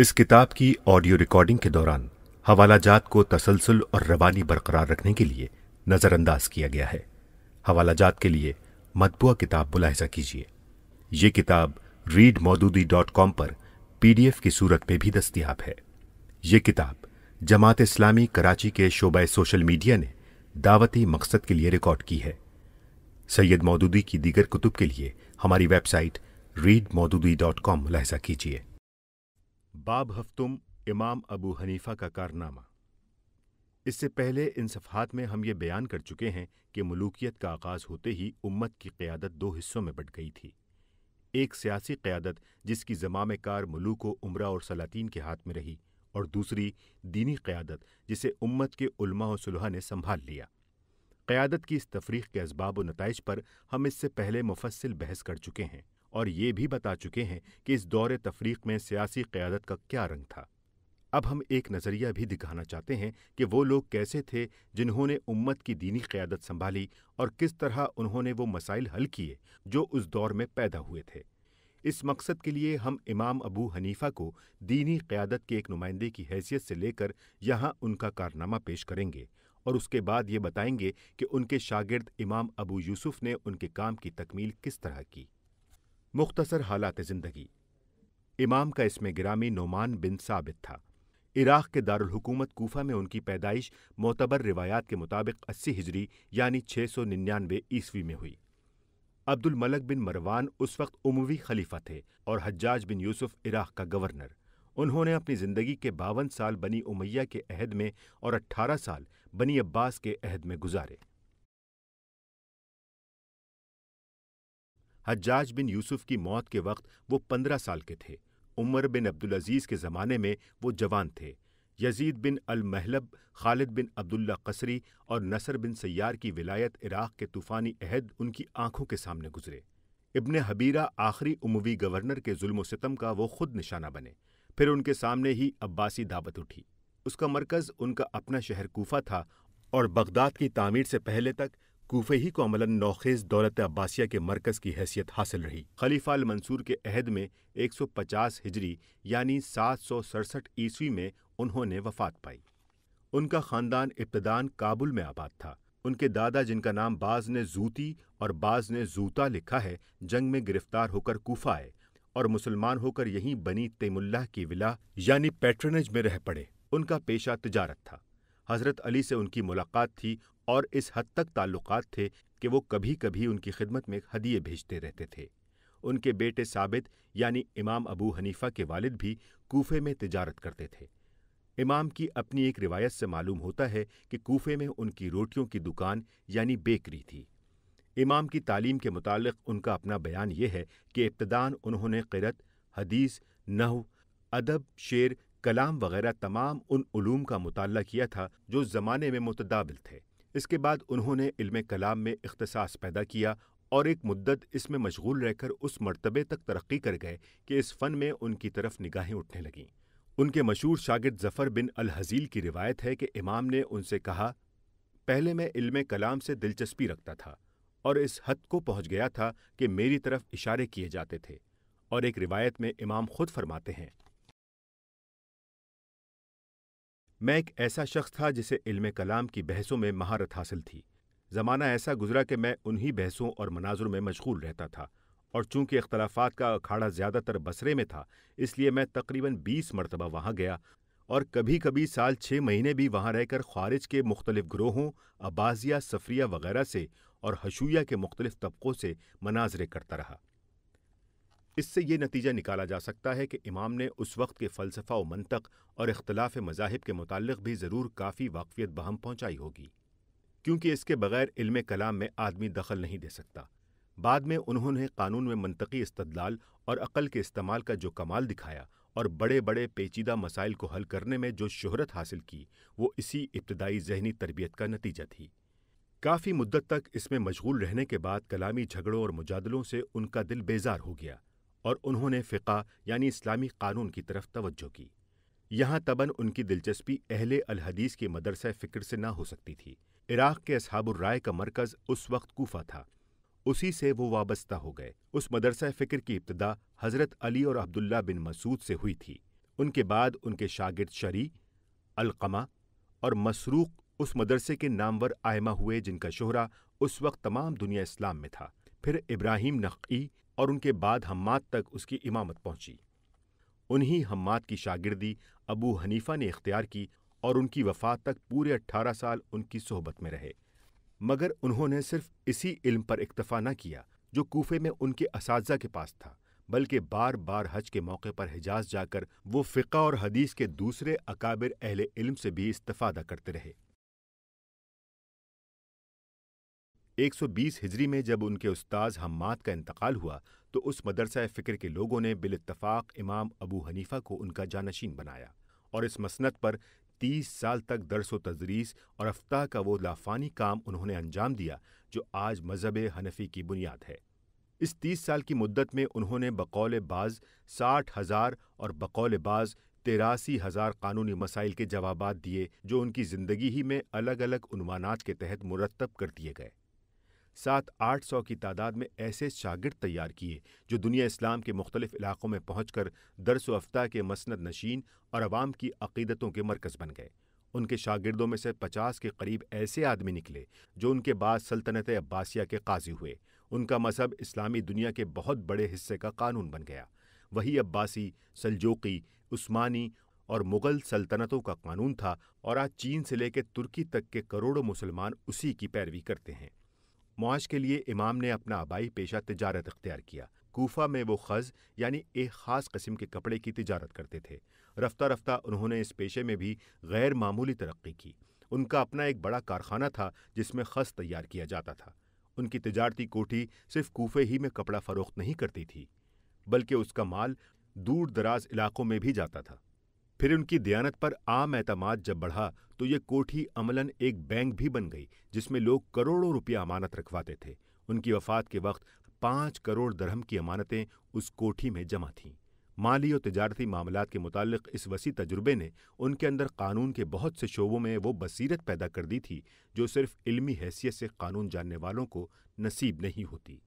इस किताब की ऑडियो रिकॉर्डिंग के दौरान हवाला जात को तसलसल और रवानी बरकरार रखने के लिए नज़रअंदाज किया गया है हवाला जात के लिए मतबुआ किताब मुलाहजा कीजिए यह किताब रीड मौदूदी डॉट कॉम पर पीडीएफ की सूरत में भी दस्तियाब है यह किताब जमात इस्लामी कराची के शोबा सोशल मीडिया ने दावती मकसद के लिए रिकॉर्ड की है सैयद मौदूदी की दीगर कुतुब के लिए हमारी website read Maududi dot com मुलाहजा कीजिए बाब हफ्तुम इमाम अबू हनीफ़ा का कारनामा इससे पहले इन सफ़ात में हम ये बयान कर चुके हैं कि मलूकियत का आगाज़ होते ही उम्मत की क़्यादत दो हिस्सों में बट गई थी एक सियासी क़्यादत जिसकी जमाम कार मलूक व उमरा और सलातीन के हाथ में रही और दूसरी दीनी क़्यादत जिसे उम्मत के उलमा और सुलह ने संभाल लिया क़्यादत की इस तफरीक़ के इसबाब व नतज पर हम इससे पहले मुफसिल बहस कर चुके हैं और ये भी बता चुके हैं कि इस दौरे तफरीक में सियासी क़्यादत का क्या रंग था अब हम एक नज़रिया भी दिखाना चाहते हैं कि वो लोग कैसे थे जिन्होंने उम्मत की दीनी क़्यादत संभाली और किस तरह उन्होंने वो मसाइल हल किए जो उस दौर में पैदा हुए थे इस मकसद के लिए हम इमाम अबू हनीफ़ा को दीनी क़्यादत के एक नुमाइंदे की हैसियत से लेकर यहाँ उनका कारनामा पेश करेंगे और उसके बाद ये बताएंगे कि उनके शागिर्द इमाम अबू यूसुफ़ ने उनके काम की तकमील किस तरह की मुख्तसर हालात ज़िंदगी इमाम का इसमें गिरामी नोमान बिन साबित था इराक़ के दारकूमत कोफा में उनकी पैदाइश मोतबर रिवायात के मुताबिक अस्सी हिजरी यानी छः सौ निन्यानवे ईस्वी में हुई अब्दुल मलक बिन मरवान उस वक्त उमवी खलीफा थे और हज्जाज बिन यूसुफ इराक़ का गवर्नर उन्होंने अपनी ज़िंदगी के बावन साल बनी उमैया के अहद में और अट्ठारह साल बनी अब्बास के अहद में गुजारे हज्जाज बिन यूसुफ की मौत के वक्त वो पंद्रह साल के थे उमर बिन अब्दुल अजीज़ के ज़माने में वो जवान थे Yazid bin al Muhallab Khalid bin Abdullah Qasri और नसर बिन सैयार की विलायत इराक़ के तूफ़ानी अहद उनकी आंखों के सामने गुजरे इब्न हबीरा आखिरी उमवी गवर्नर के जुल्म सितम का वो खुद निशाना बने फिर उनके सामने ही अब्बासी दावत उठी उसका मरकज़ उनका अपना शहर कोफा था और बगदाद की तामीर से पहले तक कोफे ही को अमला नौखेज दौलत अब्बासिया के मरकज़ की हैसियत हासिल रही खलीफा मंसूर के अहद में 150 हिजरी यानी सात सौ सड़सठ ईस्वी में उन्होंने वफात पाई उनका ख़ानदान इब्तदान काबुल में आबाद था उनके दादा जिनका नाम बाज़ ने जूती और बाज़ ने जूता लिखा है जंग में गिरफ्तार होकर कोफा आए और मुसलमान होकर यहीं बनी तेमुल्लाह की विला यानी पैट्रनज में रह पड़े उनका पेशा तजारत था हज़रत अली से उनकी मुलाकात थी और इस हद तक ताल्लुकात थे कि वो कभी कभी उनकी खिदमत में हदिये भेजते रहते थे उनके बेटे साबित यानी इमाम अबू हनीफ़ा के वालिद भी कोफे में तिजारत करते थे इमाम की अपनी एक रिवायत से मालूम होता है कि कोफे में उनकी रोटियों की दुकान यानी बेकरी थी इमाम की तालीम के मुतालिक उनका अपना बयान यह है कि इब्तदान उन्होंने किरत हदीस नहव अदब शेर कलाम वगैरह तमाम उन उलूम का मुताल किया था जो ज़माने में मुतदाबिल थे इसके बाद उन्होंने इल्म कलाम में अख्तसास पैदा किया और एक मुद्दत इसमें मशगूल रहकर उस मरतबे तक तरक्की कर गए कि इस फ़न में उनकी तरफ निगाहें उठने लगें उनके मशहूर शागिद जफ़र बिन अल हज़ील की रिवायत है कि इमाम ने उनसे कहा पहले मैं इल्म कलाम से दिलचस्पी रखता था और इस हद को पहुंच गया था कि मेरी तरफ इशारे किए जाते थे और एक रिवायत में इमाम खुद फरमाते हैं मैं एक ऐसा शख्स था जिसे इल्म कलाम की बहसों में महारत हासिल थी ज़माना ऐसा गुजरा कि मैं उन्हीं बहसों और मनाजुर में मशगूल रहता था और चूंकि अख्तलाफात का अखाड़ा ज़्यादातर बसरे में था इसलिए मैं तकरीबन बीस मरतबा वहाँ गया और कभी कभी साल छः महीने भी वहाँ रहकर खारिज के मुख्तलिफ ग्रोहों अबाजिया सफरिया वगैरह से और हशुया के मुख्तलिफ तबक़ों से मनाजरे करता रहा इससे ये नतीजा निकाला जा सकता है कि इमाम ने उस वक्त के फ़लसफ़ा व मनतक और इख्तलाफ मजाहब के मुतल भी ज़रूर काफ़ी वाकफियत बहम पहुँचाई होगी क्योंकि इसके बगैर इल्म कलाम में आदमी दखल नहीं दे सकता बाद में उन्होंने कानून में मनतकी इस्तदलाल और अक़ल के इस्तेमाल का जो कमाल दिखाया और बड़े बड़े पेचीदा मसाइल को हल करने में जो शहरत हासिल की वो इसी इब्तदाई जहनी तरबियत का नतीजा थी काफ़ी मुद्दत तक इसमें मशगूल रहने के बाद कलामी झगड़ों और मुजादलों से उनका दिल बेजार हो गया और उन्होंने फ़िक़ा यानी इस्लामी क़ानून की तरफ तवज्जो की यहाँ तबन उनकी दिलचस्पी अहले अलहदीस के मदरसा फ़िक्र से ना हो सकती थी इराक़ के राय का मरकज़ उस वक्त कोफा था उसी से वो वाबस्ता हो गए उस मदरसा फ़िक्र की इब्तदा हज़रत अली और अब्दुल्ला बिन मसूद से हुई थी उनके बाद उनके शागिर्द शरी अलकमा और मसरूक़ उस मदरसे के नामवर आयमा हुए जिनका शोहरा उस वक्त तमाम दुनिया इस्लाम में था फिर इब्राहिम नक़ी और उनके बाद हम्माद तक उसकी इमामत पहुंची उन्हीं हम्माद की शागिर्दी अबू हनीफ़ा ने इख्तियार की और उनकी वफ़ात तक पूरे अट्ठारह साल उनकी सोहबत में रहे मगर उन्होंने सिर्फ इसी इल्म पर इक्तफ़ा न किया जो कोफे में उनके इस के पास था बल्कि बार बार हज के मौके पर हिजाज जाकर वो फ़िका और हदीस के दूसरे अकाबिर अहल इल्म से भी इस्तफ़ादा करते रहे 120 हिजरी में जब उनके उस्ताद हम्माद का इंतकाल हुआ तो उस मदरसा फ़िक्र के लोगों ने बिलतफ़ाक़ इमाम अबू हनीफ़ा को उनका जानशीन बनाया और इस मसनत पर तीस साल तक दरस व तदरीस और अफ्ताह का वो लाफानी काम उन्होंने अंजाम दिया जो आज मज़हब हनफी की बुनियाद है इस तीस साल की मुद्दत में उन्होंने बकौल बाज़ साठ हज़ार और बकौल बाज़ तेरासी हज़ार कानूनी मसाइल के जवाब दिए जो उनकी ज़िंदगी ही में अलग अलग उनवानात के तहत मुरतब कर दिए गए सात आठ सौ की तादाद में ऐसे शागिर्द तैयार किए जो दुनिया इस्लाम के मुख्तलिफ इलाक़ों में पहुँच कर अफ्ता के मसनद नशीन और अवाम की अकीदतों के मरकज़ बन गए उनके शागिर्दों में से पचास के करीब ऐसे आदमी निकले जो उनके बाद सल्तनत अब्बासिया के काजी हुए उनका मजहब इस्लामी दुनिया के बहुत बड़े हिस्से का कानून बन गया वही अब्बासी सलजोकी उस्मानी और मुग़ल सल्तनतों का कानून था और आज चीन से लेकर तुर्की तक के करोड़ों मुसलमान उसी की पैरवी करते हैं मुआश के लिए इमाम ने अपना आबाई पेशा तजारत अख्तियार किया कोफा में वो खज़ यानी एक ख़ास कस्म के कपड़े की तजारत करते थे रफ्ता रफ्ता उन्होंने इस पेशे में भी गैर मामूली तरक्की की उनका अपना एक बड़ा कारखाना था जिसमें खज़ तैयार किया जाता था उनकी तजारती कोठी सिर्फ कोफे ही में कपड़ा फ़रोख्त नहीं करती थी बल्कि उसका माल दूर दराज इलाक़ों में भी जाता था फिर उनकी दयानत पर आम एतमाद जब बढ़ा तो ये कोठी अमलन एक बैंक भी बन गई जिसमें लोग करोड़ों रुपया अमानत रखवाते थे उनकी वफात के वक्त पाँच करोड़ दरहम की अमानतें उस कोठी में जमा थीं माली और तजारती मामला के मुतालिक इस वसी तजुर्बे ने उनके अंदर कानून के बहुत से शोबों में वो बसीरत पैदा कर दी थी जो सिर्फ इल्मी हैसियत से कानून जानने वालों को नसीब नहीं होती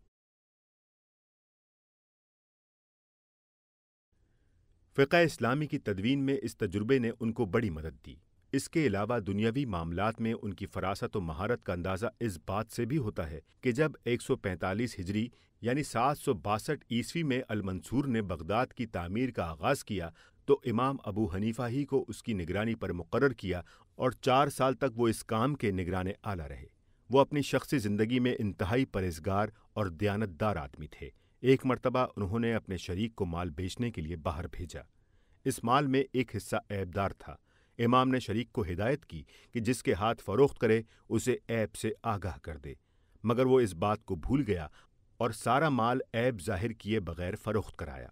फ़िका इस्लामी की तदवीन में इस तजुर्बे ने उनको बड़ी मदद दी इसके अलावा दुनियावी मामलों में उनकी फरासत व महारत का अंदाज़ा इस बात से भी होता है कि जब 145 हिजरी यानी सात ईस्वी में अलमंसूर ने बगदाद की तामीर का आगाज़ किया तो इमाम अबू हनीफा ही को उसकी निगरानी पर मुकर किया और चार साल तक वो इस काम के निगरान आला रहे वो अपनी शख्सी ज़िंदगी में इंतहाई परहेजगार और दयानतदार आदमी थे एक मरतबा उन्होंने अपने शरीक को माल बेचने के लिए बाहर भेजा इस माल में एक हिस्सा ऐबदार था इमाम ने शरीक को हिदायत की कि जिसके हाथ फरोख्त करे उसे ऐब से आगाह कर दे मगर वो इस बात को भूल गया और सारा माल ऐब जाहिर किए बगैर फरोख्त कराया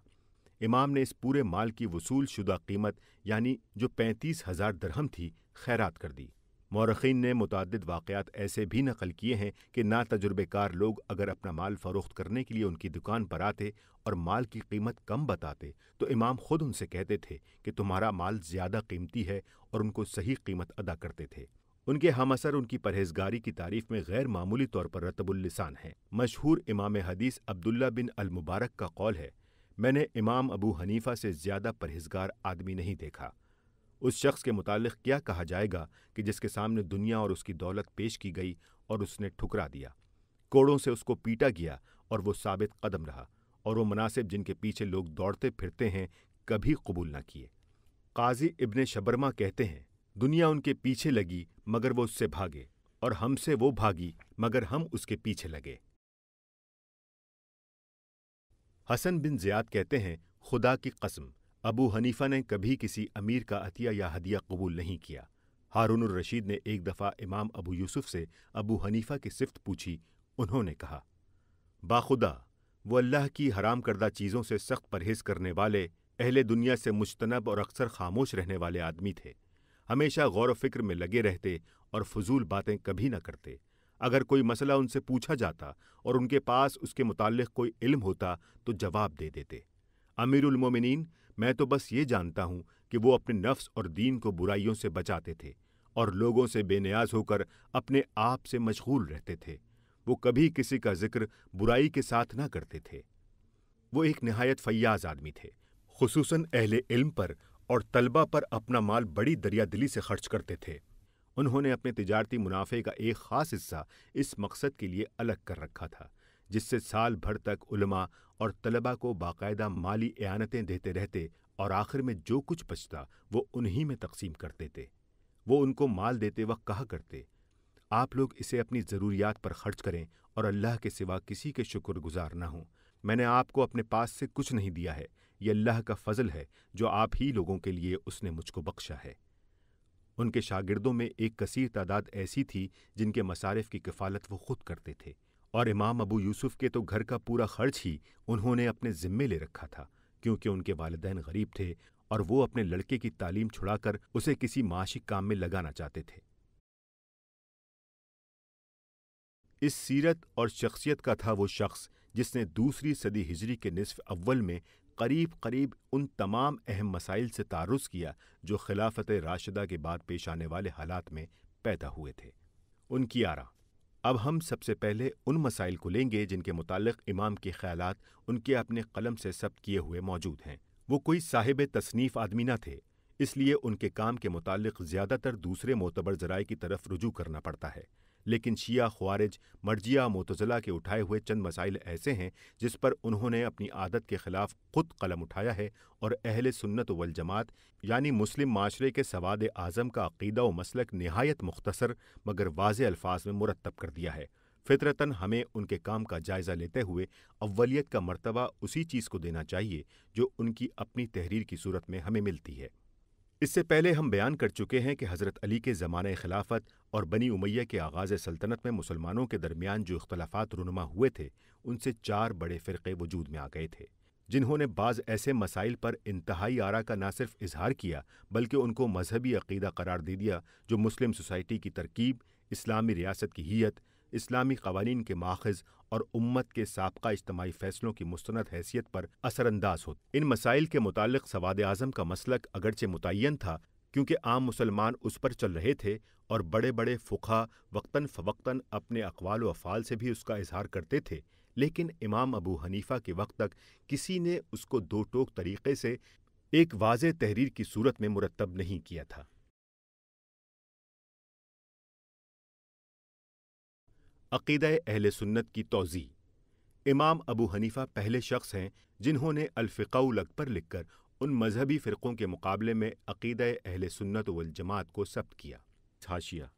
इमाम ने इस पूरे माल की वसूल शुदा कीमत यानी जो पैंतीस हजार दरहम थी खैरात कर दी मौरखीन ने मुतद वाक़ात ऐसे भी नकल किए हैं कि ना तजुर्बेकार लोग अगर अपना माल फ़रोख्त करने के लिए उनकी दुकान पर आते और माल की कीमत कम बताते तो इमाम ख़ुद उनसे कहते थे कि तुम्हारा माल ज़्यादा कीमती है और उनको सही कीमत अदा करते थे उनके हम असर उनकी परहेजगारी की तारीफ में गैर मामूली तौर पर रतबुल्लिसान है मशहूर इमाम हदीस अब्दुल्ला बिन अलमुबारक का कौल है मैंने इमाम अबू हनीफा से ज़्यादा परहेजगार आदमी नहीं देखा उस शख्स के मुतालिक क्या कहा जाएगा कि जिसके सामने दुनिया और उसकी दौलत पेश की गई और उसने ठुकरा दिया कोड़ों से उसको पीटा गया और वो साबित कदम रहा और वो मुनासिब जिनके पीछे लोग दौड़ते फिरते हैं कभी कबूल ना किए काजी इब्ने शबरमा कहते हैं दुनिया उनके पीछे लगी मगर वो उससे भागे और हमसे वो भागी मगर हम उसके पीछे लगे हसन बिन ज़ियाद कहते हैं खुदा की कसम अबू हनीफा ने कभी किसी अमीर का अतिया या हदिया कबूल नहीं किया हारून रशीद ने एक दफ़ा इमाम अबू यूसुफ से अबू हनीफा की सिफत पूछी उन्होंने कहा बाखुदा वो अल्लाह की हराम करदा चीज़ों से सख्त परहेज करने वाले अहले दुनिया से मुश्तनब और अक्सर खामोश रहने वाले आदमी थे हमेशा गौर फिक्र में लगे रहते और फजूल बातें कभी न करते अगर कोई मसला उनसे पूछा जाता और उनके पास उसके मुतल कोई इल्म होता तो जवाब दे देते अमीरुलमोमिन मैं तो बस ये जानता हूँ कि वो अपने नफ्स और दीन को बुराइयों से बचाते थे और लोगों से बेनियाज होकर अपने आप से मशगूल रहते थे वो कभी किसी का जिक्र बुराई के साथ ना करते थे वो एक नहायत फयाज आदमी थे खसूस अहल इल्म पर और तलबा पर अपना माल बड़ी दरिया दिली से खर्च करते थे उन्होंने अपने तजारती मुनाफे का एक ख़ास हिस्सा इस मकसद के लिए अलग कर रखा था जिससे साल भर तक उलमा और तलबा को बाकायदा माली एानतें देते रहते और आखिर में जो कुछ बचता वो उन्हीं में तकसीम करते थे वो उनको माल देते वक्त कहा करते आप लोग इसे अपनी ज़रूरियात पर खर्च करें और अल्लाह के सिवा किसी के शुक्रगुजार ना हों मैंने आपको अपने पास से कुछ नहीं दिया है ये अल्लाह का फजल है जो आप ही लोगों के लिए उसने मुझको बख्शा है उनके शागिर्दों में एक कसीर तादाद ऐसी थी जिनके मसारिफ की किफ़ालत वो खुद करते थे और इमाम अबू यूसुफ के तो घर का पूरा खर्च ही उन्होंने अपने ज़िम्मे ले रखा था क्योंकि उनके वालदेन गरीब थे और वो अपने लड़के की तालीम छुड़ाकर उसे किसी माशिक काम में लगाना चाहते थे इस सीरत और शख्सियत का था वो शख्स जिसने दूसरी सदी हिजरी के निसफ अव्वल में करीब करीब उन तमाम अहम मसाइल से तारुस किया जो खिलाफत राशिदा के बाद पेश आने वाले हालात में पैदा हुए थे उनकी आरा अब हम सबसे पहले उन मसाइल को लेंगे जिनके मुतालिक इमाम के ख्याल उनके अपने कलम से सब किए हुए मौजूद हैं वो कोई साहिब तसनीफ़ आदमी न थे इसलिए उनके काम के मुतालिक ज़्यादातर दूसरे मोतबर ज़राए की तरफ रुजू करना पड़ता है लेकिन शिया ख्वारिज मर्जिया मोतजला के उठाए हुए चंद मसाइल ऐसे हैं जिस पर उन्होंने अपनी आदत के खिलाफ खुद कलम उठाया है और अहल सुन्नत वल जमात यानी मुस्लिम माशरे के सवाद आज़म का अकीदा व मसलक नहायत मुख्तसर मगर वाज अल्फाज में मुरतब कर दिया है फितरतन हमें उनके काम का जायज़ा लेते हुए अव्वलियत का मर्तबा उसी चीज़ को देना चाहिए जो उनकी अपनी तहरीर की सूरत में हमें मिलती है इससे पहले हम बयान कर चुके हैं कि हज़रत अली के ज़माने खिलाफत और बनी उमैया के आगाज़ सल्तनत में मुसलमानों के दरमियान जो इख्तलाफात रुनुमा हुए थे उनसे चार बड़े फ़िरक़े वजूद में आ गए थे जिन्होंने बाज़ ऐसे मसाइल पर इंतहाई आरा का ना सिर्फ इजहार किया बल्कि उनको मजहबी अकीदा करार दे दिया जो मुस्लिम सोसाइटी की तरकीब इस्लामी रियासत की हीयत इस्लामी कवानीन के माखज़ और उम्मत के सबका इज्तमाही फैसलों की मुस्ंद हैसियत पर असरअंदाज हो इन मसाइल के मुतल सवाद आजम का मसलक अगरचे मुतन था क्योंकि आम मुसलमान उस पर चल रहे थे और बड़े बड़े फ़ुखा वक्ता फ़वक्ता अपने अकवाल अफ़ाल से भी उसका इजहार करते थे लेकिन इमाम अबू हनीफ़ा के वक्त तक किसी ने उसको दो टोक तरीक़े से एक वाज तहरीर की सूरत में मुरतब नहीं किया था अक़ीद अहल सुन्नत की तोज़ी इमाम अबू हनीफ़ा पहले शख्स हैं जिन्होंने अलफ़िकाउलक पर लिखकर उन मजहबी फ़िरक़ों के मुकाबले में अक़ीद अहल सुन्नत वलजमात को सब्त किया छाशिया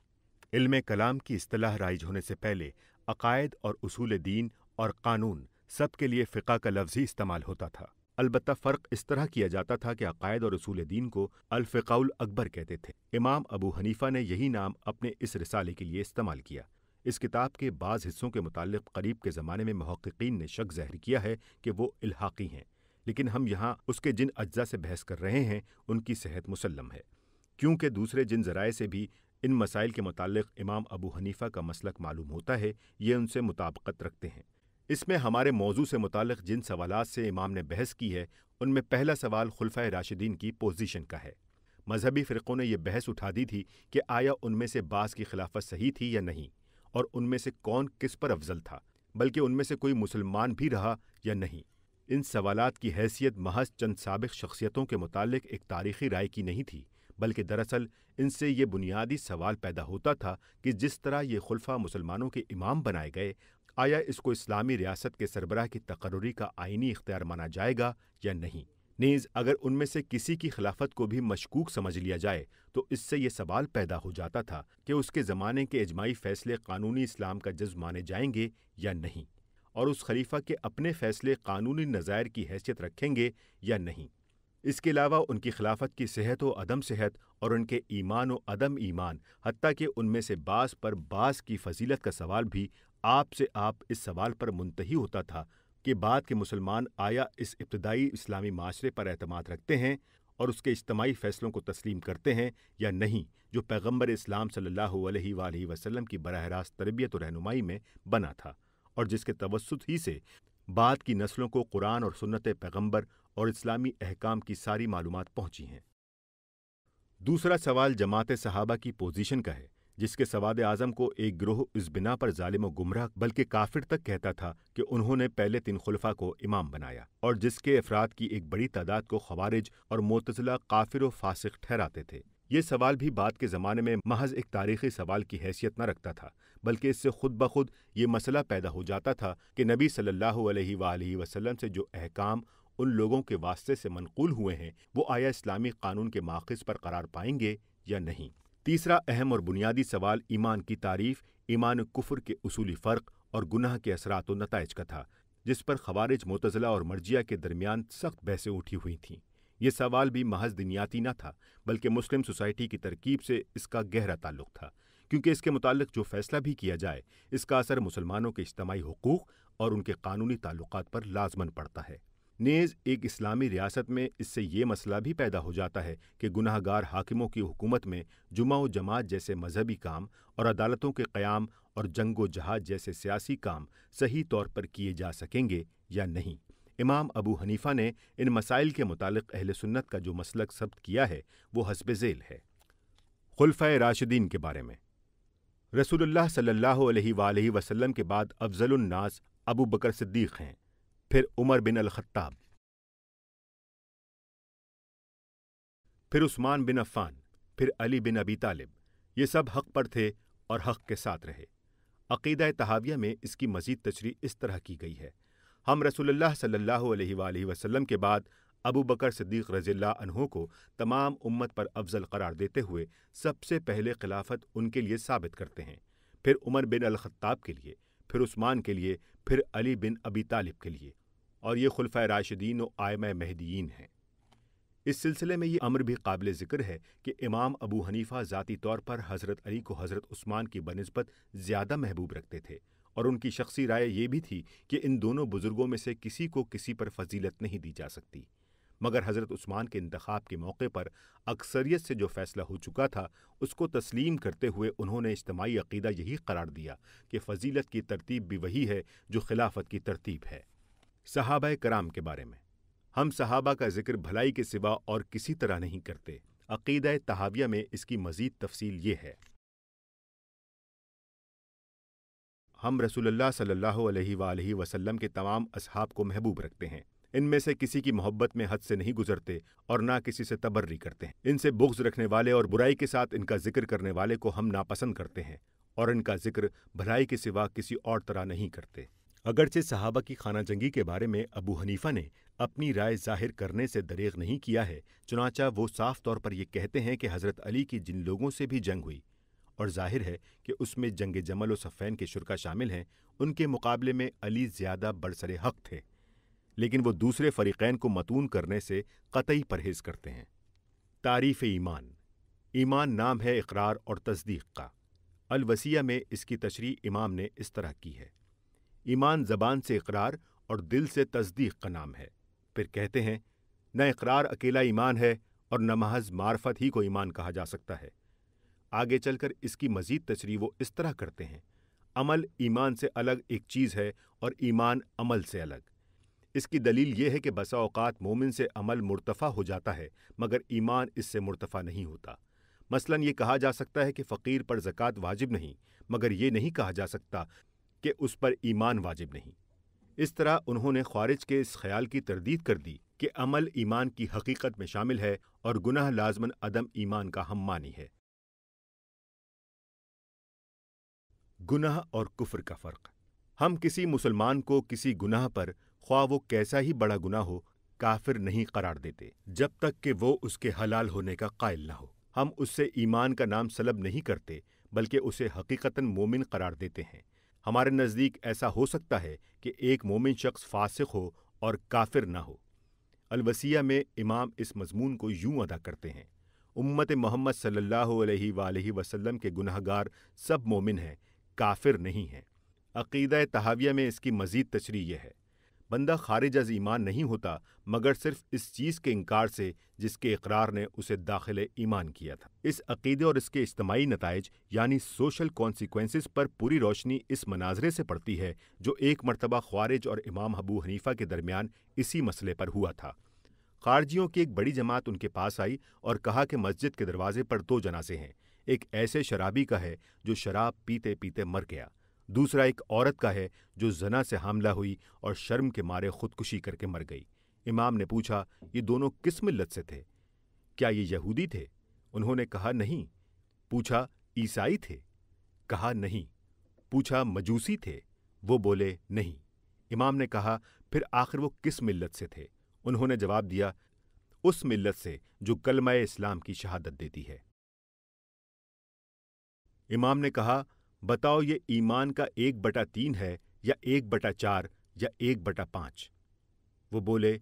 इल्म कलाम की असलाह राइज होने से पहले अकायद और उसूल दीन और कानून सब के लिए फ़िका का लफ्ज़ ही इस्तेमाल होता था अलबत् फ़र्क इस तरह किया जाता था कि अकायद और उसूल दीन को अलफ़िकाउल अकबर कहते थे इमाम अबू हनीफ़ा ने यही नाम अपने इस रिसाले के लिए इस्तेमाल किया इस किताब के बाज़ हिस्सों के मुतालिक करीब के ज़माने में महक्कीन ने शक जहर किया है कि वो इलाहाकी हैं लेकिन हम यहाँ उसके जिन अज्जा से बहस कर रहे हैं उनकी सेहत मुसलम है क्योंकि दूसरे जिन ज़राए से भी इन मसाइल के मुतालिक इमाम अबू हनीफ़ा का मसलक मालूम होता है ये उनसे मुताबकत रखते हैं इसमें हमारे मौजू से मुतक़ जिन सवाल से इमाम ने बहस की है उनमें पहला सवाल खुलफा राशिदीन की पोजीशन का है मजहबी फ़िरक़ों ने यह बहस उठा दी थी कि आया उनमें से बास की खिलाफत सही थी या नहीं और उनमें से कौन किस पर अफजल था बल्कि उनमें से कोई मुसलमान भी रहा या नहीं इन सवालात की हैसियत महज चंद सबक शख्सियतों के मुतालिक एक तारीखी राय की नहीं थी बल्कि दरअसल इनसे ये बुनियादी सवाल पैदा होता था कि जिस तरह ये खुलफा मुसलमानों के इमाम बनाए गए आया इसको इस्लामी रियासत के सरबराह की तकर्री का आइनी इख्तियार माना जाएगा या नहीं नीज अगर उनमें से किसी की खिलाफत को भी मशकूक समझ लिया जाए तो इससे ये सवाल पैदा हो जाता था कि उसके ज़माने के अजमाई फैसले कानूनी इस्लाम का जज्ब माने जाएंगे या नहीं और उस खलीफा के अपने फैसले कानूनी नज़ायर की हैसियत रखेंगे या नहीं इसके अलावा उनकी खिलाफत की सेहत व अदम सेहत और उनके ईमान व अदम ईमान हती कि उनमें से बास पर बास की फजीलत का सवाल भी आप से आप इस सवाल पर मुंतही होता था कि बाद के मुसलमान आया इस इब्तदाई इस्लामी माशरे पर अहतमाद रखते हैं और उसके इज्तमाही फैसलों को तस्लीम करते हैं या नहीं जो पैगम्बर इस्लाम सल्ला वसलम की बरह रास्त तरबियत और रहनुमाई में बना था और जिसके तवसत ही से बाद की नस्लों को कुरान और सुन्नत पैगम्बर और इस्लामी अहकाम की सारी मालूम पहुँची हैं दूसरा सवाल जमात सहाबा की पोजीशन का है जिसके सवाद आजम को एक ग्रोह इस बिना पर जालिम गुमराह बल्कि काफिर तक कहता था कि उन्होंने पहले तीन खुलफा को इमाम बनाया और जिसके अफराद की एक बड़ी तादाद को खबारिज और मोतजिला काफिर व फासिक ठहराते थे ये सवाल भी बाद के ज़माने में महज एक तारीखी सवाल की हैसियत न रखता था बल्कि इससे खुद ब खुद ये मसला पैदा हो जाता था कि नबी सल्लल्लाहु अलैहि वसल्लम से जो अहकाम उन लोगों के वास्ते से मनकूल हुए हैं वो आया इस्लामी कानून के माखज़ पर करार पाएंगे या नहीं तीसरा अहम और बुनियादी सवाल ईमान की तारीफ ईमान कुफर के असूली फ़र्क और गुनाह के असरात व नतज का था जिस पर खवारिज मुतजला और मर्जिया के दरमियान सख्त बहसें उठी हुई थीं ये सवाल भी महज दुनियाती न था बल्कि मुस्लिम सोसाइटी की तरकीब से इसका गहरा ताल्लुक था क्योंकि इसके मुतालिक जो फैसला भी किया जाए इसका असर मुसलमानों के इज्तमाही हकूक़ और उनके कानूनी ताल्लुक पर लाजमन पड़ता है नेज़ एक इस्लामी रियासत में इससे ये मसला भी पैदा हो जाता है कि गुनाहगार हाकिमों की हुकूमत में जुमा जमात जैसे मजहबी काम और अदालतों के क़्याम और जंगो जहाद जैसे सियासी काम सही तौर पर किए जा सकेंगे या नहीं इमाम अबू हनीफ़ा ने इन मसाइल के मुतालिक अहल सुन्नत का जो मसलक सब्त किया है वो हसब झेल है खुलफ़ राशिदीन के बारे में रसूलुल्लाह सल्लल्लाहु अलैहि वसल्लम के बाद अफजलुन्नास अबू बकर सिद्दीक़ हैं फिर उमर बिन अलखत्ताब फिर उस्मान बिन अफ़ान फिर अली बिन अबी तालिब ये सब हक पर थे और हक के साथ रहे अकीदा तहाविया में इसकी मजीद तशरी इस तरह की गई है हम रसोल्ला सल्ला वसलम के बाद अबू बकर सिद्दीक़ रजील्ला अनहों को तमाम उम्मत पर अफजल करार देते हुए सबसे पहले खिलाफत उनके लिए साबित करते हैं फिर उमर बिन अलखत्ताब के लिए फिर उस्मान के लिए फिर अली बिन अबी तालिब के लिए और ये खुलफ़ राशिदीन व आयम महदीन हैं इस सिलसिले में ये अमर भी काबिल ज़िक्र है कि इमाम अबू हनीफ़ा ज़ाती तौर पर हज़रत अली को हज़रत उस्मान की बनस्बत ज़्यादा महबूब रखते थे और उनकी शख्सी राय यह भी थी कि इन दोनों बुज़ुर्गों में से किसी को किसी पर फजीलत नहीं दी जा सकती मगर हज़रत उस्मान के इंतखब के मौके पर अक्सरियत से जो फ़ैसला हो चुका था उसको तस्लीम करते हुए उन्होंने इज्तमाही अकीदा यही करार दिया कि फजीलत की तरतीब भी वही है जो खिलाफत की तरतीब है सहाब कराम के बारे में हम सहाबा का जिक्र भलाई के सिवा और किसी तरह नहीं करते अकीद तहाविया में इसकी मजीद तफसील ये है हम रसूलुल्लाह सल्लल्लाहु अलैहि वसल्लम वसल्लम के तमाम असहाब को महबूब रखते हैं इनमें से किसी की मोहब्बत में हद से नहीं गुजरते और ना किसी से तबर्री करते हैं इनसे बुग्ज रखने वाले और बुराई के साथ इनका जिक्र करने वाले को हम नापसंद करते हैं और इनका जिक्र भलाई के सिवा किसी और तरह नहीं करते अगरचे सहाबा की खाना जंगी के बारे में अबू हनीफा ने अपनी राय जाहिर करने से दरेग नहीं किया है चुनाचा वो साफ तौर पर यह कहते हैं कि हज़रत अली की जिन लोगों से भी जंग हुई और जाहिर है कि उसमें जंग जमल सफ़ैन के शुरा शामिल हैं उनके मुकाबले में अली ज़्यादा बरसर हक थे लेकिन वो दूसरे फ़रीक़ैन को मतून करने से कतई परहेज़ करते हैं तारीफ़ ईमान ईमान नाम है इकरार और तस्दीक का अलवसिया में इसकी तशरी इमाम ने इस तरह की है ईमान ज़बान से इकरार और दिल से तस्दीक का नाम है फिर कहते हैं न इकरार अकेला ईमान है और न महज मार्फत ही को ईमान कहा जा सकता है आगे चलकर इसकी मजीद तशरी वो इस तरह करते हैं अमल ईमान से अलग एक चीज़ है और ईमान अमल से अलग इसकी दलील यह है कि बसा अवकात मोमिन से अमल मुर्तफ़ा हो जाता है मगर ईमान इससे मुर्तफ़ा नहीं होता मसलन ये कहा जा सकता है कि फ़कीर पर ज़क़़त वाजिब नहीं मगर ये नहीं कहा जा सकता कि उस पर ईमान वाजिब नहीं इस तरह उन्होंने खारिज के इस ख्याल की तरदीद कर दी कि अमल ईमान की हकीकत में शामिल है और गुनाह लाजमन अदम ईमान का हम मानी है गुनाह और कुफर का फ़र्क हम किसी मुसलमान को किसी गुनाह पर ख्वा वो कैसा ही बड़ा गुनाह हो काफिर नहीं करार देते जब तक कि वो उसके हलाल होने का कायल ना हो हम उससे ईमान का नाम सलब नहीं करते बल्कि उसे हकीक़ता मोमिन करार देते हैं हमारे नज़दीक ऐसा हो सकता है कि एक मोमिन शख्स फासिक हो और काफिर ना हो अलवसिया में इमाम इस मजमून को यूं अदा करते हैं उम्मत मोहम्मद सल्ला वसलम के गुनाहगार सब मोमिन हैं काफिर नहीं हैं अकीद तहाविया में इसकी मज़ीद तशरी यह है बंदा खारिज अज ईमान नहीं होता मगर सिर्फ इस चीज़ के इनकार से जिसके इकरार ने उसे दाखिल ईमान किया था इस अकीदे और इसके इज्तमाही नतज यानी सोशल कॉन्सिक्वेंसिस पर पूरी रोशनी इस मनाजरे से पड़ती है जो एक मरतबा ख़ारिज और इमाम अबू हनीफा के दरमियान इसी मसले पर हुआ था खारजियों की एक बड़ी जमात उनके पास आई और कहा कि मस्जिद के दरवाजे पर दो जनाजे हैं एक ऐसे शराबी का है जो शराब पीते पीते मर गया दूसरा एक औरत का है जो जना से हमला हुई और शर्म के मारे खुदकुशी करके मर गई इमाम ने पूछा ये दोनों किस मिल्लत से थे क्या ये यहूदी थे उन्होंने कहा नहीं पूछा ईसाई थे कहा नहीं पूछा मजूसी थे वो बोले नहीं इमाम ने कहा फिर आखिर वो किस मिल्लत से थे उन्होंने जवाब दिया उस मिल्लत से जो कलमय इस्लाम की शहादत देती है इमाम ने कहा बताओ ये ईमान का एक बटा तीन है या एक बटा चार या एक बटा पांच वो बोले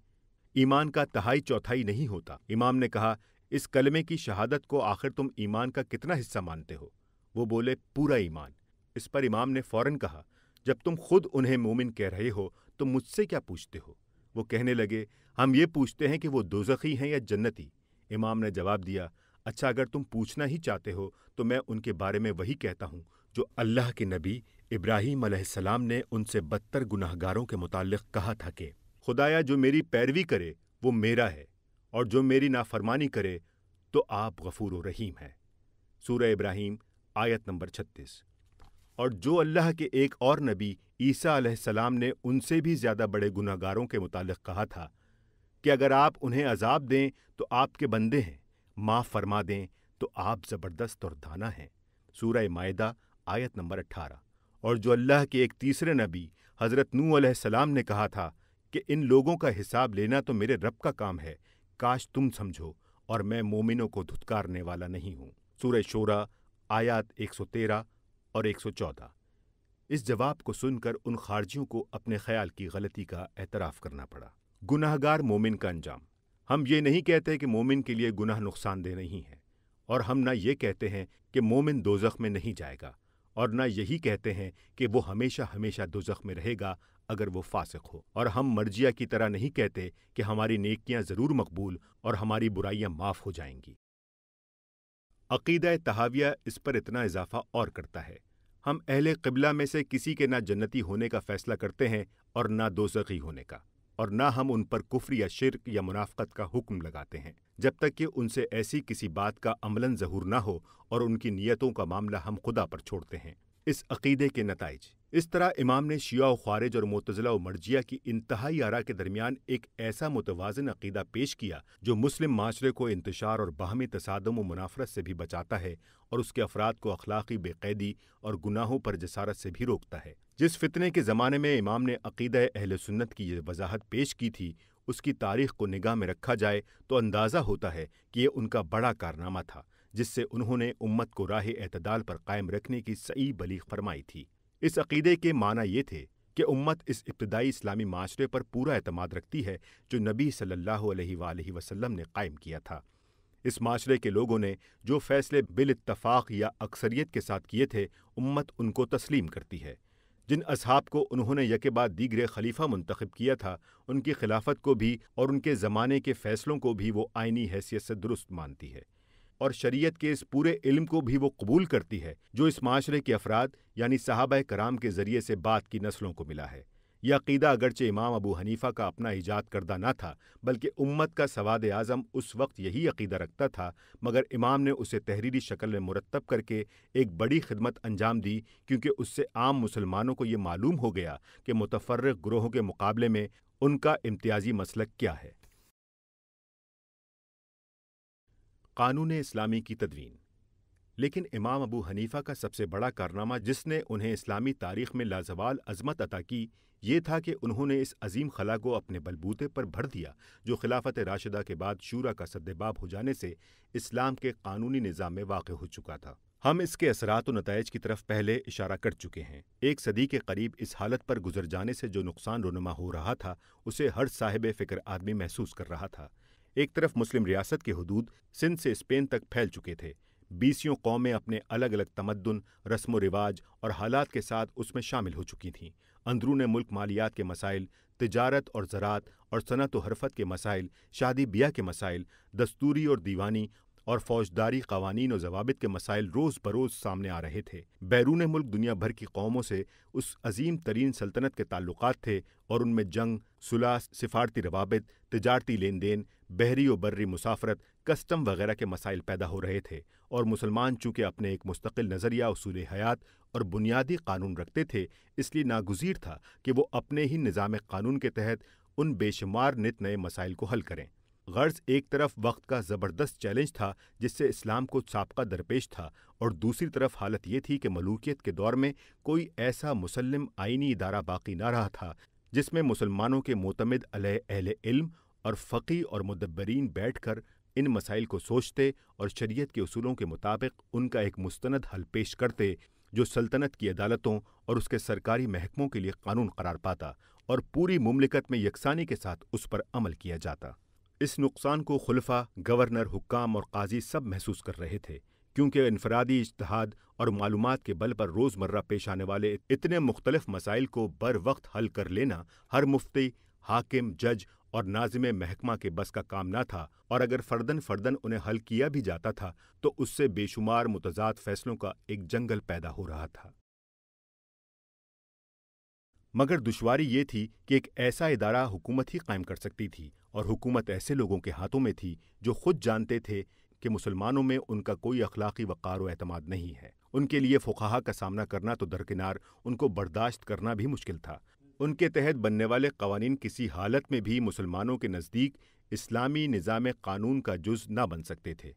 ईमान का तहाई चौथाई नहीं होता इमाम ने कहा इस कलमे की शहादत को आखिर तुम ईमान का कितना हिस्सा मानते हो वो बोले पूरा ईमान इस पर इमाम ने फौरन कहा जब तुम खुद उन्हें मोमिन कह रहे हो तो मुझसे क्या पूछते हो वो कहने लगे हम ये पूछते हैं कि वो दोजखी हैं या जन्नती इमाम ने जवाब दिया अच्छा अगर तुम पूछना ही चाहते हो तो मैं उनके बारे में वही कहता हूँ जो अल्लाह के नबी इब्राहिम सलाम ने उनसे बदतर गुनाहगारों के मुतालिक कहा था कि खुदाया जो मेरी पैरवी करे वो मेरा है और जो मेरी नाफरमानी करे तो आप गफूर रहीम हैं सूर्य इब्राहिम आयत नंबर छत्तीस और जो अल्लाह के एक और नबी ईसा सलाम ने उनसे भी ज़्यादा बड़े गुनाहगारों के मुतालिक कहा था कि अगर आप उन्हें अजाब दें तो आपके बंदे हैं माफ़ फरमा दें तो आप ज़बरदस्त और दाना हैं सूर्य मायदा आयत नंबर 18 और जो अल्लाह के एक तीसरे नबी हज़रत नू सलाम ने कहा था कि इन लोगों का हिसाब लेना तो मेरे रब का काम है काश तुम समझो और मैं मोमिनों को धुतकारने वाला नहीं हूँ सूर्य शोरा आयात 113 और 114 इस जवाब को सुनकर उन खारजियों को अपने ख्याल की गलती का एतराफ़ करना पड़ा गुनाहगार मोमिन का अंजाम हम ये नहीं कहते कि मोमिन के लिए गुनाह नुकसानदेह नहीं है और हम ना ये कहते हैं कि मोमिन दोजख में नहीं जाएगा और न यही कहते हैं कि वो हमेशा हमेशा दोजख में रहेगा अगर वो फासिक हो और हम मर्जिया की तरह नहीं कहते कि हमारी नेकियां ज़रूर मकबूल और हमारी बुराइयां माफ़ हो जाएंगी अकीदा तहाविया इस पर इतना इजाफा और करता है हम अहले कबला में से किसी के ना जन्नती होने का फ़ैसला करते हैं और ना दोजखी होने का और न हम उन पर कुफ्र या शिरक या मुनाफ़त का हुक्म लगाते हैं जब तक कि उनसे ऐसी किसी बात का अमलन जहूर न हो और उनकी नीयतों का मामला हम खुदा पर छोड़ते हैं इस अकीदे के नतज इस तरह इमाम ने शिया खारिज और मोतज़ला मर्जिया की इंतहाई आरा के दरमियान एक ऐसा मुतवाजन अकीदा पेश किया जो मुस्लिम माशरे को इंतशार और बाहमी तसादम व मुनाफरत से भी बचाता है और उसके अफराद को अखलाकी बेकैदी और गुनाहों पर जसारत से भी रोकता है जिस फितने के ज़माने में इमाम ने अकीद अहल सुन्नत की यह वजाहत पेश की थी उसकी तारीख को निगाह में रखा जाए तो अंदाज़ा होता है कि ये उनका बड़ा कारनामा था जिससे उन्होंने उम्मत को राह एतदाल पर कायम रखने की सही बली फरमाई थी इस अकीदे के माना ये थे कि उम्मत इस इब्तदाई इस्लामी माशरे पर पूरा अतमाद रखती है जो नबी सल्लल्लाहु अलैहि ने कायम किया था इस माशरे के लोगों ने जो फैसले बिल इत्तफाक या अक्सरियत के साथ किए थे उम्मत उनको तस्लीम करती है जिन असहाब को उन्होंने यके बाद दीगरे खलीफा मुंतखब किया था उनकी खिलाफत को भी और उनके ज़माने के फ़ैसलों को भी वो आइनी हैसियत से दुरुस्त मानती है और शरीयत के इस पूरे इल्म को भी वो कबूल करती है जो इस माशरे के अफराद यानी साहब कराम के ज़रिए से बाद की नस्लों को मिला है यह अकीदा अगरचे इमाम अबू हनीफ़ा का अपना ईजाद करदा ना था बल्कि उम्मत का सवाद आज़म उस वक्त यही अकीदा रखता था मगर इमाम ने उसे तहरीरी शक्ल में मुरतब करके एक बड़ी खिदमत अंजाम दी क्योंकि उससे आम मुसलमानों को यह मालूम हो गया कि मुतफर ग्रोहों के मुकाबले में उनका इम्तियाजी मसलक क्या है कानून इस्लामी की तदवीन लेकिन इमाम अबू हनीफ़ा का सबसे बड़ा कारनामा जिसने उन्हें इस्लामी तारीख़ में लाजवाल अजमत अता की ये था कि उन्होंने इस अजीम खला को अपने बलबूते पर भर दिया जो खिलाफत राशिदा के बाद शूरा का सद्देबाब हो जाने से इस्लाम के कानूनी निज़ाम में वाक़ हो चुका था हम इसके असरात नतज की तरफ पहले इशारा कर चुके हैं एक सदी के करीब इस हालत पर गुजर जाने से जो नुकसान रोनमा हो रहा था उसे हर साहिब फ़िक्र आदमी महसूस कर रहा था एक तरफ मुस्लिम रियासत के हदूद सिंध से स्पेन तक फैल चुके थे बीसियों कौमें अपने अलग अलग तमद्दन रस्म रिवाज और हालात के साथ उसमें शामिल हो चुकी थीं अंदरून मुल्क मालियात के मसाइल तजारत और ज़रात और सनत व हरफत के मसाइल शादी ब्याह के मसाइल दस्तूरी और दीवानी और फौजदारी कवानीन और जवाबित के मसाइल रोज़ बरोज़ सामने आ रहे थे बैरून मुल्क दुनिया भर की कौमों से उस अजीम तरीन सल्तनत के ताल्लुक थे और उनमें जंग सुलास सिफारती रवाबित तजारती लेन देन बहरी और बर्री मुसाफरत कस्टम वगैरह के मसाइल पैदा हो रहे थे और मुसलमान चूँकि अपने एक मुस्तकिल नज़रिया उसूल हयात और बुनियादी कानून रखते थे इसलिए नागजीर था कि वो अपने ही निज़ाम कानून के तहत उन बेशुमार नित नए मसाइल को हल करें गर्ज एक तरफ वक्त का ज़बरदस्त चैलेंज था जिससे इस्लाम को साबका दरपेश था और दूसरी तरफ हालत ये थी कि मलूकियत के दौर में कोई ऐसा मुसलम आइनी इदारा बाकी ना रहा था जिसमें मुसलमानों के मोतमद अहल इल्म और फ़कीह और मुदबरीन बैठ कर इन मसाइल को सोचते और शरीयत के असूलों के मुताबिक उनका एक मुस्ंद हल पेश करते जो सल्तनत की अदालतों और उसके सरकारी महकमों के लिए कानून करार पाता और पूरी ममलिकत में यकसानी के साथ उस पर अमल किया जाता इस नुकसान को खुलफा गवर्नर हुक्काम और काजी सब महसूस कर रहे थे क्योंकि इनफरादी इश्तहाद और मालूम के बल पर रोज़मर्रा पेश आने वाले इतने मुख्तलिफ मसाइल को बर वक्त हल कर लेना हर मुफ्ती हाकिम जज और नाजिम महकमा के बस का काम ना था और अगर फर्दन फर्दन उन्हें हल किया भी जाता था तो उससे बेशुमार मुतजाद फैसलों का एक जंगल पैदा हो रहा था मगर दुश्वारी ये थी कि एक ऐसा इदारा हुकूमत ही कायम कर सकती थी और हुकूमत ऐसे लोगों के हाथों में थी जो खुद जानते थे कि मुसलमानों में उनका कोई अखलाकी वक़ार अहतमाद अतमाद नहीं है उनके लिए फ़ुकाहा का सामना करना तो दरकिनार उनको बर्दाश्त करना भी मुश्किल था उनके तहत बनने वाले कवानीन किसी हालत में भी मुसलमानों के नज़दीक इस्लामी निज़ाम कानून का जुज़ ना बन सकते थे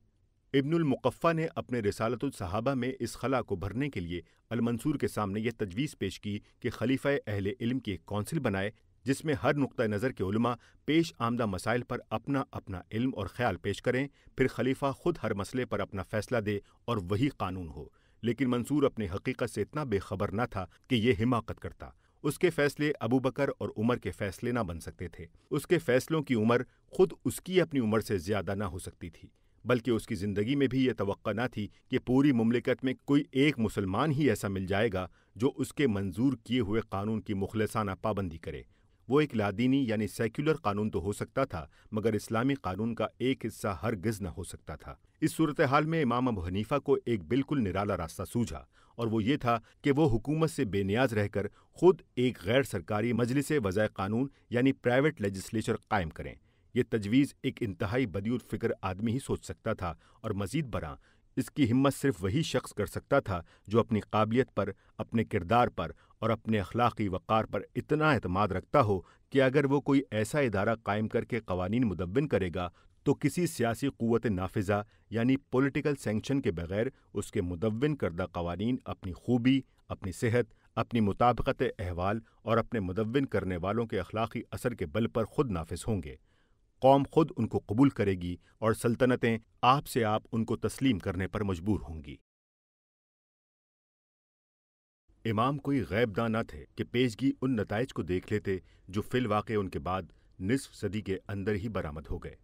इब्नुलमक़फ़ा ने अपने रसालतुलसहाबा में इस खला को भरने के लिए अलमंसूर के सामने यह तजवीज़ पेश की कि खलीफा अहल इल्म की एक कौंसिल बनाए जिसमें हर नुक़ नज़र के उलमा पेश आमदा मसाइल पर अपना अपना इल्म और ख्याल पेश करें फिर खलीफा खुद हर मसले पर अपना फैसला दे और वही कानून हो लेकिन मंसूर अपनी हकीकत से इतना बेखबर न था कि ये हिमाकत करता उसके फैसले अबू बकर और उमर के फैसले ना बन सकते थे उसके फैसलों की उम्र खुद उसकी अपनी उम्र से ज़्यादा ना हो सकती थी बल्कि उसकी ज़िंदगी में भी ये तो न थी कि पूरी ममलिकत में कोई एक मुसलमान ही ऐसा मिल जाएगा जो उसके मंजूर किए हुए कानून की मुखलसाना पाबंदी करे वो एक लादीनी यानी सेक्युलर कानून तो हो सकता था मगर इस्लामी कानून का एक हिस्सा हर गज न हो सकता था इस सूरत हाल में इमाम अब हनीफा को एक बिल्कुल निराला रास्ता सूझा और वो ये था कि वो हुकूमत से बेनियाज रहकर खुद एक गैर सरकारी मजलिस वज़ा कानून यानी प्राइवेट लेजिस्लेचर कायम करें यह तजवीज़ एक इंतहाई बदीत फ़िक्र आदमी ही सोच सकता था और मजीद बरा इसकी हिम्मत सिर्फ वही शख्स कर सकता था जो अपनी काबिलियत पर अपने किरदार पर और अपने अखलाकी वक़ार पर इतना अतमाद रखता हो कि अगर वो कोई ऐसा इदारा कायम करके कवानीन मुदवन करेगा तो किसी सियासी क़वत नाफिजा यानी पोलिटिकल सेंक्शन के बगैर उसके मुदवन करदा कवानीन अपनी खूबी अपनी सेहत अपनी मुताबकत अहवाल और अपने मुदवन करने वालों के अखलाकी असर के बल पर खुद नाफिज होंगे कौम खुद उनको कबूल करेगी और सल्तनतें आप से आप उनको तस्लीम करने पर मजबूर होंगी इमाम कोई गैबदा न थे कि पेशगी उन नतज को देख लेते जो फिल वाक़ उनके बाद निसफ सदी के अंदर ही बरामद हो गए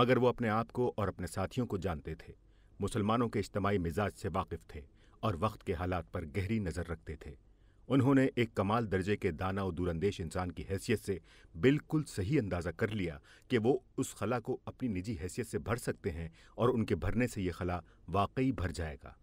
मगर वो अपने आप को और अपने साथियों को जानते थे मुसलमानों के इज्तमाही मिजाज से वाकिफ़ थे और वक्त के हालात पर गहरी नज़र रखते थे उन्होंने एक कमाल दर्जे के दाना और दूरंदेश इंसान की हैसियत से बिल्कुल सही अंदाज़ा कर लिया कि वो उस खला को अपनी निजी हैसियत से भर सकते हैं और उनके भरने से ये खला वाकई भर जाएगा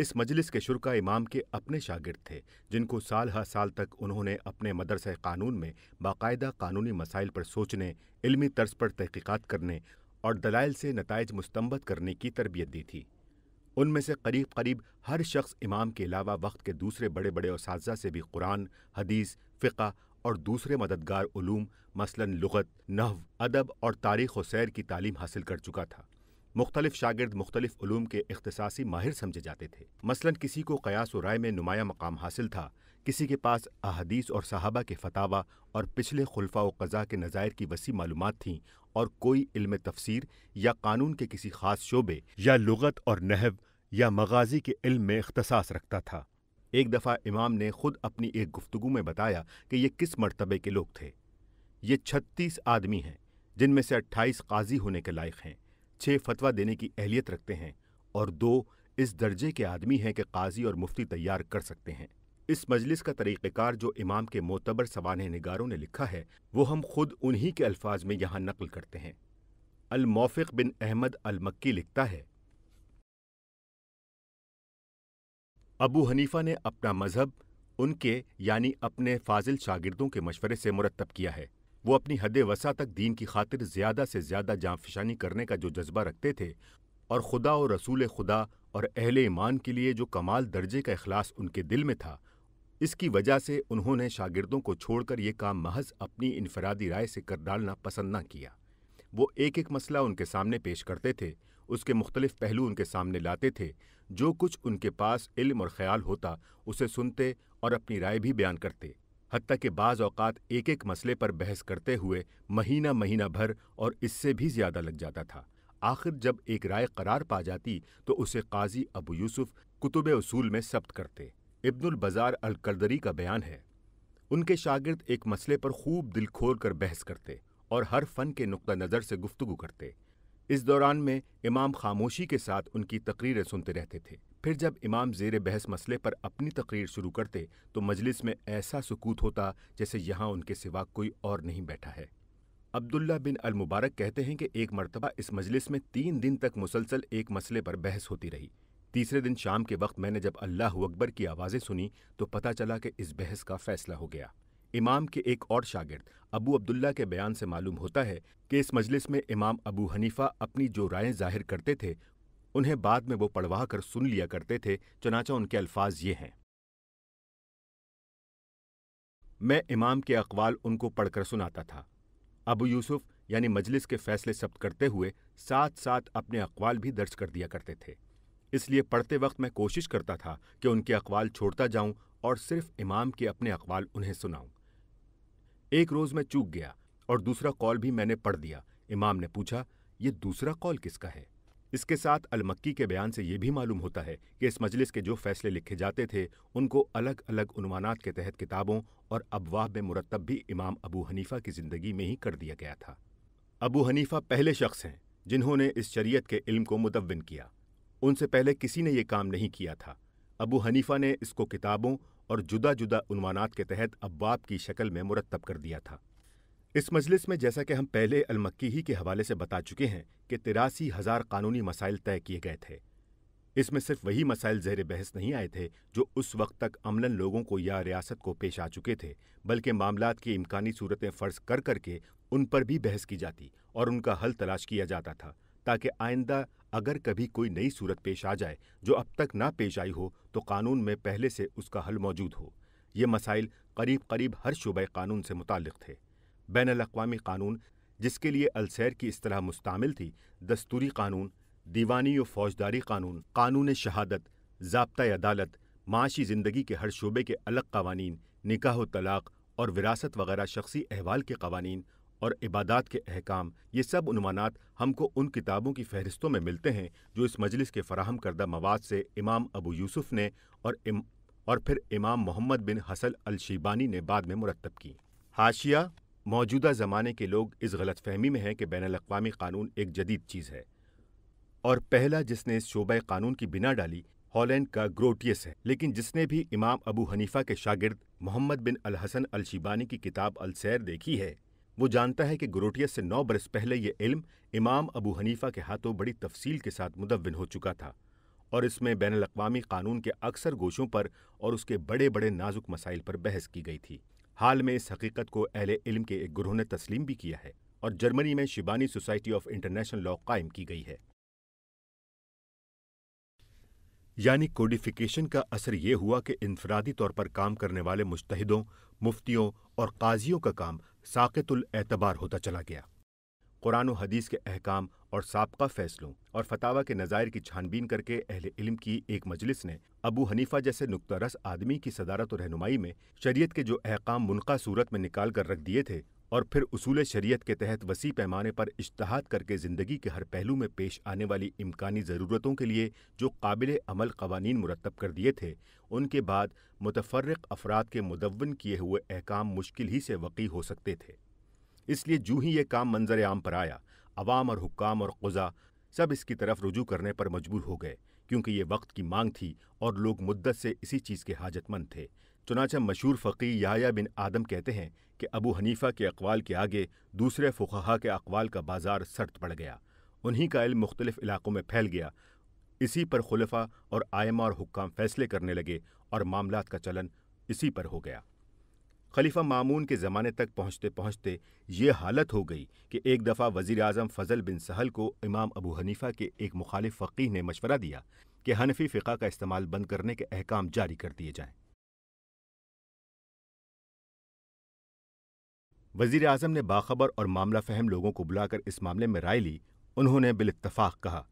इस मजलिस के शुरा इमाम के अपने शागिर्द थे जिनको साल हर साल तक उन्होंने अपने मदरस कानून में बाकायदा कानूनी मसाइल पर सोचने इलमी तर्ज पर तहकीक़ात करने और दलाइल से नतज मुस्तमद करने की तरबियत दी थी उनमें से करीब करीब हर शख्स इमाम के अलावा वक्त के दूसरे बड़े बड़े उस से भी कुरान हदीस फ़िका और दूसरे मददगार मसलन लगत नहव अदब और तारीख़ व सैर की तालीम हासिल कर चुका था मुख्तलिफ शागिर्द मुख्तलिफ ूम के अख्तसासी माहिर समझे जाते थे मसलन किसी को कयास राय में नुमाया मकाम हासिल था किसी के पास अहदीस और सहाबा के फतावा और पिछले खुलफा व कज़ा के नज़ायर की वसी मालूम थीं और कोई इल्म तफसीर या कानून के किसी ख़ास शोबे या लगत और नहव या मगाजी के इल्म में अख्तसास रखता था एक दफ़ा इमाम ने खुद अपनी एक गुफ्तु में बताया कि ये किस मरतबे के लोग थे ये छत्तीस आदमी हैं जिनमें से अट्ठाईस काजी होने के लायक हैं छः फतवा देने की अहलियत रखते हैं और दो इस दर्जे के आदमी हैं कि काजी और मुफ्ती तैयार कर सकते हैं इस मजलिस का तरीक़ार जो इमाम के मोतबर सवान निगारों ने लिखा है वो हम खुद उन्हीं के अल्फाज में यहाँ नकल करते हैं अलमौफ़ बिन अहमद अलमक्की लिखता है अबू हनीफा ने अपना मज़हब उनके यानी अपने फाजिल शागिर्दों के मशवरे से मुरतब किया है वो अपनी हद वसा तक दीन की खातिर ज़्यादा से ज़्यादा जाफिशानी करने का जो जज्बा रखते थे और खुदा और रसूल खुदा और अहल ईमान के लिए जो कमाल दर्जे का अखलास उनके दिल में था इसकी वजह से उन्होंने शागिर्दों को छोड़कर ये काम महज अपनी इनफरादी राय से कर डालना पसंद न किया वो एक एक मसला उनके सामने पेश करते थे उसके मुख्तलिफ पहलू उनके सामने लाते थे जो कुछ उनके पास इल्म और ख्याल होता उसे सुनते और अपनी राय भी बयान करते हती के बाज़ औक़ात एक एक मसले पर बहस करते हुए महीना महीना भर और इससे भी ज़्यादा लग जाता था आखिर जब एक राय करार पा जाती तो उसे काजी अबू यूसुफ कुतुब उसूल में सब्त करते इब्नुल बज़ार अलकरदरी का बयान है उनके शागिर्द एक मसले पर खूब दिल खोल कर बहस करते और हर फन के नुक़ नज़र से गुफ्तु करते इस दौरान में इमाम खामोशी के साथ उनकी तकरीरें सुनते रहते थे फिर जब इमाम जेर बहस मसले पर अपनी तकरीर शुरू करते तो मजलिस में ऐसा सुकूत होता जैसे यहाँ उनके सिवा कोई और नहीं बैठा है अब्दुल्ला बिन अलमुबारक कहते हैं कि एक मरतबा इस मजलिस में तीन दिन तक मुसलसल एक मसले पर बहस होती रही तीसरे दिन शाम के वक्त मैंने जब अल्लाह अकबर की आवाज़ें सुनी तो पता चला कि इस बहस का फैसला हो गया इमाम के एक और शागिर्द अबू अब्दुल्ला के बयान से मालूम होता है कि इस मजलिस में इमाम अबू हनीफा अपनी जो राय जाहिर करते थे उन्हें बाद में वो पढ़वा कर सुन लिया करते थे चुनाचा उनके अल्फाज ये हैं मैं इमाम के अकवाल उनको पढ़कर सुनाता था अबू यूसुफ यानी मजलिस के फैसले सब्त करते हुए साथ साथ अपने अकवाल भी दर्ज कर दिया करते थे इसलिए पढ़ते वक्त मैं कोशिश करता था कि उनके अकवाल छोड़ता जाऊं और सिर्फ इमाम के अपने अकवाल उन्हें सुनाऊं एक रोज़ मैं चूक गया और दूसरा कॉल भी मैंने पढ़ दिया इमाम ने पूछा ये दूसरा कॉल किसका है इसके साथ अलमक्की के बयान से ये भी मालूम होता है कि इस मजलिस के जो फैसले लिखे जाते थे उनको अलग अलग अनुमानात के तहत किताबों और अबवाह में मुरतब भी इमाम अबू हनीफा की ज़िंदगी में ही कर दिया गया था अबू हनीफा पहले शख्स हैं जिन्होंने इस शरीयत के इल्म को मुदवन किया उनसे पहले किसी ने ये काम नहीं किया था अबू हनीफा ने इसको किताबों और जुदा जुदा उन्वानात के तहत अब्बाब की शक्ल में मुरतब कर दिया था इस मजलिस में जैसा कि हम पहले अलमक्की ही के हवाले से बता चुके हैं कि तिरासी हजार कानूनी मसाइल तय किए गए थे इसमें सिर्फ वही मसाइल जहर बहस नहीं आए थे जो उस वक्त तक अमलन लोगों को या रियासत को पेश आ चुके थे बल्कि मामला की इम्कानी सूरतें फ़र्ज कर करके उन पर भी बहस की जाती और उनका हल तलाश किया जाता था ताकि आइंदा अगर कभी कोई नई सूरत पेश आ जाए जो अब तक ना पेश आई हो तो कानून में पहले से उसका हल मौजूद हो ये मसाइल करीब करीब हर शुबे कानून से मुतल थे बैन अवी कानून जिसके लिए अलसैर की असलाह मुस्तमिल थी दस्तूरी कानून दीवानी व फौजदारी कानून कानून शहादत जबता अदालत माशी ज़िंदगी के हर शोबे के अलग कवानी निकाह तलाक़ और विरासत वगैरह शख्सी अहवाल के कवानी और इबादात के अहकाम ये सब उनवानात हमको उन किताबों की फहरिस्तों में मिलते हैं जो इस मजलिस के फराहम करदा मवाद से इमाम अबू यूसुफ ने और इम और फिर इमाम Muhammad bin Hasan al Shaybani ने बाद में मुरतब की हाशिया मौजूदा ज़माने के लोग इस गलतफहमी में हैं कि बैन अवी कानून एक जदीद चीज़ है और पहला जिसने इस शोबे कानून की बिना डाली हॉलैंड का ग्रोटियस है लेकिन जिसने भी इमाम अबू हनीफा के शागिर्द मोहम्मद बिन अल हसन अल शिबानी की किताब अल सैर देखी है वो जानता है कि ग्रोटियस से नौ बरस पहले यह इल्म इमाम अबू हनीफा के हाथों बड़ी तफसील के साथ मुदविन हो चुका था और इसमें बैन अवी कानून के अक्सर गोशों पर और उसके बड़े बड़े नाजुक मसाइल पर बहस की गई थी हाल में इस हकीकत को अहल इल्म के एक ग्रोह ने तस्लीम भी किया है और जर्मनी में Shaybani Society of International Law कायम की गई है यानी कोडिफिकेशन का असर यह हुआ कि इनफरादी तौर पर काम करने वाले मुश्तहदों मुफ्तियों और काजियों का काम साकेतुल एतबार होता चला गया कुरान हदीस के अहकाम और सबका फैसलों और फतावा के नज़ायर की छानबीन करके अहल इल्म की एक मजलिस ने अबू हनीफा जैसे नुकतरस आदमी की सदारत और रहनुमाई में शरीयत के जो अहकाम मुनका सूरत में निकाल कर रख दिए थे और फिर उसूल शरीयत के तहत वसी पैमाने पर इश्तहाद करके ज़िंदगी के हर पहलू में पेश आने वाली इम्कानी ज़रूरतों के लिए जो काबिल अमल कवानीन मुरतब कर दिए थे उनके बाद मुतफरक अफराद के मुदवन किए हुए अहकाम मुश्किल ही से वक़ी हो सकते थे इसलिए जू ही ये काम मंजर आम पर आया अवाम और हुक्काम और कुजा सब इसकी तरफ रुजू करने पर मजबूर हो गए क्योंकि ये वक्त की मांग थी और लोग मुद्दत से इसी चीज़ के हाजतमंद थे चुनाचा मशहूर फ़की याया बिन आदम कहते हैं कि अबू हनीफा के अकवाल के आगे दूसरे फ़ुखहा के अकवाल का बाज़ार सर्द पड़ गया उन्हीं का इल्म मुख्तलिफ़ इलाक़ों में फैल गया इसी पर खुलफा और आयमा और हुक्काम फैसले करने लगे और मामला का चलन इसी पर हो गया खलीफा मामून के ज़माने तक पहुँचते पहुँचते ये हालत हो गई कि एक दफ़ा वज़ी अजम फ़जल बिन सहल को इमाम अबू हनीफ़ा के एक मुखालिफ फ़कीह ने मशवरा दिया कि हनफी फ़िका का इस्तेमाल बंद करने के अहकाम जारी कर दिए जाएं वजीर अजम ने बाखबर और मामला फहम लोगों को बुलाकर इस मामले में राय ली उन्होंने बिलतफाक कहा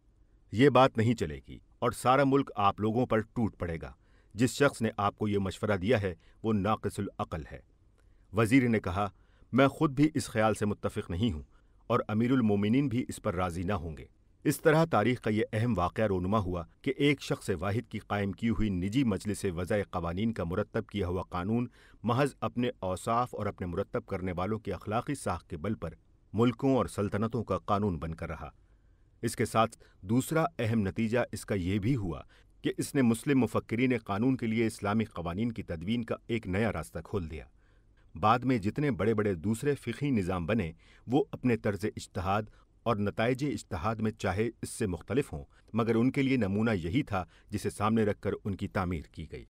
यह बात नहीं चलेगी और सारा मुल्क आप लोगों पर टूट पड़ेगा जिस शख्स ने आपको ये मशवरा दिया है वो नाकसुल अकल है वजीर ने कहा मैं खुद भी इस ख्याल से मुतफ़ नहीं हूँ और अमीरमिन भी इस पर राज़ी ना होंगे इस तरह तारीख का यह अहम वाक़ रोनुमा हुआ कि एक शख्स वाहिद की कायम की हुई निजी मजलिस वज़ा कवानीन का मुरतब किया हुआ कानून महज अपने औसाफ और अपने मुरतब करने वालों की अखलाकी साख के बल पर मुल्कों और सल्तनतों का कानून बनकर रहा इसके साथ दूसरा अहम नतीजा इसका यह भी हुआ कि इसने मुस्लिम मुफक्रीन कानून के लिए इस्लामी कवानीन की तदवीन का एक नया रास्ता खोल दिया बाद में जितने बड़े बड़े दूसरे फ़िकी निज़ाम बने वो अपने तर्ज इश्तहाद और नतज इश्तहाद में चाहे इससे मुख्तलिफ हों मगर उनके लिए नमूना यही था जिसे सामने रखकर उनकी तामीर की गई